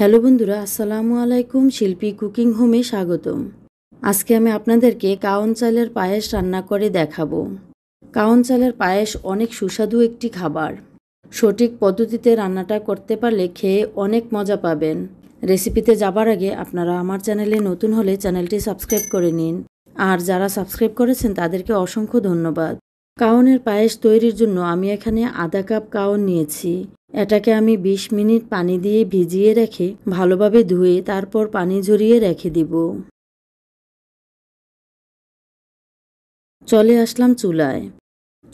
Hello বন্ধুরা আসসালামু আলাইকুম শিল্পী কুকিং হোমে স্বাগতম আজকে আমি আপনাদেরকে কাউন চালের পায়েস রান্না করে দেখাবো কাউন চালের পায়েস অনেক সুস্বাদু একটি খাবার সঠিক পদ্ধতিতে রান্নাটা করতে পারলে খেয়ে অনেক মজা পাবেন রেসিপিতে যাবার আগে আপনারা আমার চ্যানেলে নতুন হলে চ্যানেলটি সাবস্ক্রাইব করে নিন আর যারা সাবস্ক্রাইব করেছেন তাদেরকে অসংখ্য ধন্যবাদ কাউনের পায়েস তৈরির জন্য আমি এখানে আধা কাপ কাউন নিয়েছি এটাকে আমি ২০ মিনিট পানি দিয়ে ভিজিয়ে রেখে ভালোভাবে ধুয়ে তারপর পানি ঝরিয়ে রেখে দিব চলে আসলাম চুলায়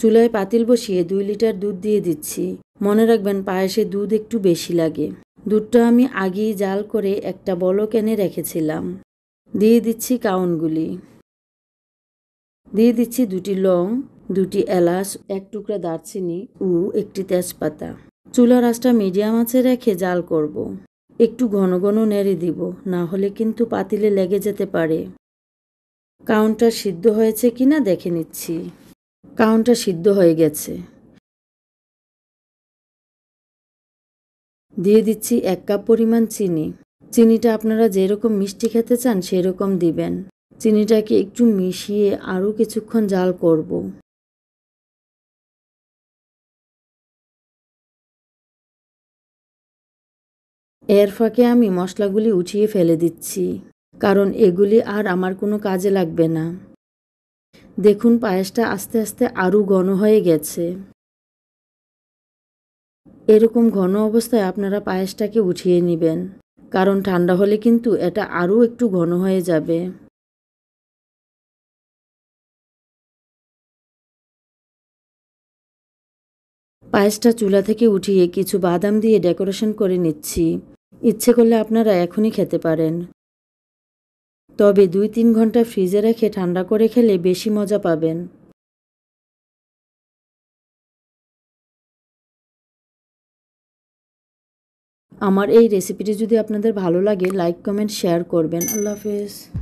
চুলায় পাতিল বসিয়ে দুই লিটার দুধ দিয়ে দিচ্ছি মনে রাখবেন পায়েসে দুধ একটু বেশি লাগে দুধটা আমি আগেই জাল করে একটা বলো কেনে রেখেছিলাম দিয়ে দিচ্ছি কাউনগুলি দিয়ে দিচ্ছি দুটি লং দুটি এলাচ এক টুকরা দারচিনি ও একটি তেজপাতা চুলার আঁচটা মিডিয়াম আঁচে রেখে জাল করব। একটু ঘন ঘন নেড়ে দিব না হলে কিন্তু পাতিলে লেগে যেতে পারে কাউন্টটা সিদ্ধ হয়েছে কিনা দেখে নিচ্ছি কাউন্টটা সিদ্ধ হয়ে গেছে দিয়ে দিচ্ছি এক কাপ পরিমাণ চিনি চিনিটা আপনারা যেরকম মিষ্টি খেতে চান সেরকম দিবেন চিনিটাকে একটু মিশিয়ে আরও কিছুক্ষণ জাল করব। এর ফাঁকে আমি মশলাগুলি উঠিয়ে ফেলে দিচ্ছি কারণ এগুলি আর আমার কোনো কাজে লাগবে না দেখুন পায়েসটা আস্তে আস্তে আরও ঘন হয়ে গেছে এরকম ঘন অবস্থায় আপনারা পায়েসটাকে উঠিয়ে নেবেন কারণ ঠান্ডা হলে কিন্তু এটা আরও একটু ঘন হয়ে যাবে পায়েসটা চুলা থেকে উঠিয়ে কিছু বাদাম দিয়ে ডেকোরেশন করে নিচ্ছি ইচ্ছে করলে আপনারা এখনই খেতে পারেন তবে দুই তিন ঘন্টা ফ্রিজে রেখে ঠান্ডা করে খেলে বেশি মজা পাবেন আমার এই রেসিপিটি যদি আপনাদের ভালো লাগে লাইক কমেন্ট শেয়ার করবেন আল্লাহ হাফেজ